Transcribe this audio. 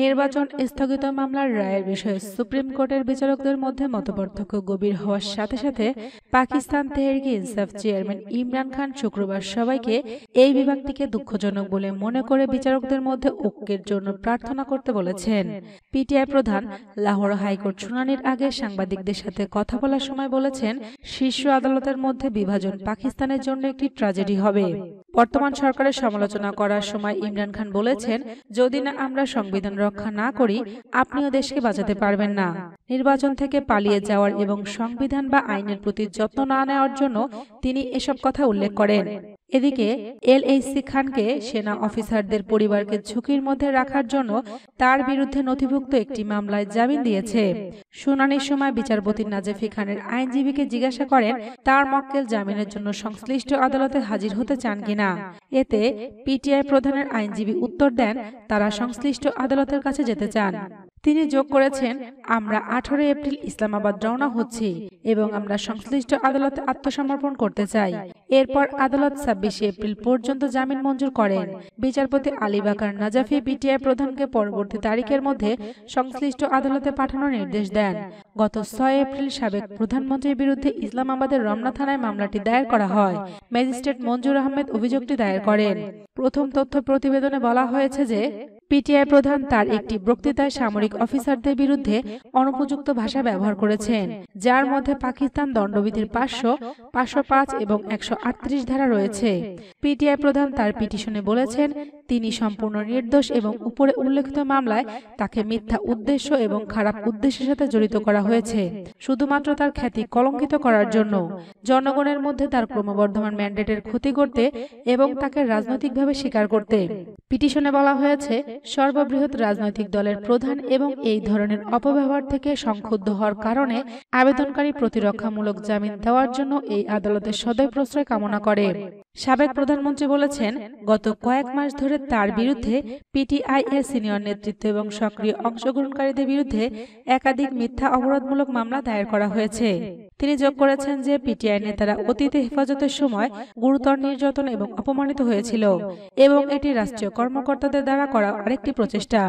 নির্বাচন স্থগিত মামলার রায়ের বিষয়ে সুপ্রিম কোর্টের বিচারকদের মধ্যে মতপার্থক্য গভীর হওয়ার সাথে সাথে পাকিস্তান তেহরিকে ইনসাফ চেয়ারম্যান ইমরান খান শুক্রবার সবাইকে এই বিভাগটিকে দুঃখজনক বলে মনে করে বিচারকদের মধ্যে ঐক্যের জন্য প্রার্থনা করতে বলেছেন পিটিআই প্রধান লাহোর হাইকোর্ট শুনানির আগে সাংবাদিকদের সাথে কথা বলার সময় বলেছেন শীর্ষ আদালতের মধ্যে বিভাজন পাকিস্তানের জন্য একটি ট্র্যাজেডি হবে বর্তমান সরকারের সমালোচনা করার সময় ইমরান খান বলেছেন যদি না আমরা সংবিধান রক্ষা না করি আপনিও দেশকে বাঁচাতে পারবেন না নির্বাচন থেকে পালিয়ে যাওয়ার এবং সংবিধান বা আইনের প্রতি যত্ন না নেওয়ার জন্য তিনি এসব কথা উল্লেখ করেন এদিকে এইসি খানকে সেনা অফিসারদের পরিবারকে ঝুঁকির মধ্যে রাখার জন্য তার বিরুদ্ধে নথিভুক্ত একটি মামলায় জামিন দিয়েছে শুনানির সময় বিচারপতি নাজেফি খানের আইনজীবীকে জিজ্ঞাসা করেন তার মক্কেল জামিনের জন্য সংশ্লিষ্ট আদালতে হাজির হতে চান কিনা এতে পিটিআই প্রধানের আইনজীবী উত্তর দেন তারা সংশ্লিষ্ট আদালতের কাছে যেতে চান তিনি যোগ করেছেন আমরা আঠারোই এপ্রিল ইসলামাবাদ রওনা হচ্ছি এবং আমরা সংশ্লিষ্ট আদালতে আত্মসমর্পণ করতে চাই এরপর আদালত ছাব্বিশে এপ্রিল পর্যন্ত জামিন মঞ্জুর করেন বিচারপতি আলী বাকার নাজাফি বিটিআই প্রধানকে পরবর্তী তারিখের মধ্যে সংশ্লিষ্ট আদালতে পাঠানোর নির্দেশ দেন গত ছয় এপ্রিল সাবেক প্রধানমন্ত্রীর বিরুদ্ধে ইসলামাবাদের রমনা থানায় মামলাটি দায়ের করা হয় ম্যাজিস্ট্রেট মঞ্জুর আহমেদ অভিযোগটি দায়ের করেন প্রথম তথ্য প্রতিবেদনে বলা হয়েছে যে পিটিআই প্রধান তার একটি বক্তৃতায় সামরিক অফিসারদের বিরুদ্ধে অনুপযুক্ত ভাষা ব্যবহার করেছেন যার মধ্যে পাকিস্তান দণ্ডবিধির পাঁচশো পাঁচশো পাঁচ এবং একশো ধারা রয়েছে পিটিআই প্রধান তার পিটিশনে বলেছেন তিনি সম্পূর্ণ নির্দোষ এবং উপরে উল্লেখিত মামলায় তাকে মিথ্যা উদ্দেশ্য এবং খারাপ উদ্দেশ্যের সাথে জড়িত করা হয়েছে শুধুমাত্র তার খ্যাতি কলঙ্কিত করার জন্য জনগণের মধ্যে তার ক্রমবর্ধমান ম্যান্ডেটের ক্ষতি করতে এবং তাকে রাজনৈতিকভাবে স্বীকার করতে পিটিশনে বলা হয়েছে সর্ববৃহৎ রাজনৈতিক দলের প্রধান এবং এই ধরনের অপব্যবহার থেকে সংক্ষুব্ধ হওয়ার কারণে আবেদনকারী প্রতিরক্ষামূলক জামিন দেওয়ার জন্য এই আদালতের সদয় প্রশ্রয় কামনা করে সাবেক প্রধানমন্ত্রী বলেছেন গত কয়েক মাস ধরে তার বিরুদ্ধে পিটিআই এর সিনিয়র নেতৃত্ব এবং সক্রিয় অংশগ্রহণকারীদের বিরুদ্ধে একাধিক মিথ্যা অপরাধমূলক মামলা দায়ের করা হয়েছে তিনি যোগ করেছেন যে পিটিআই নেতারা অতীতে হেফাজতের সময় গুরুতর নির্যাতন এবং অপমানিত হয়েছিল এবং এটি রাষ্ট্রীয় কর্মকর্তাদের দ্বারা করা আরেকটি প্রচেষ্টা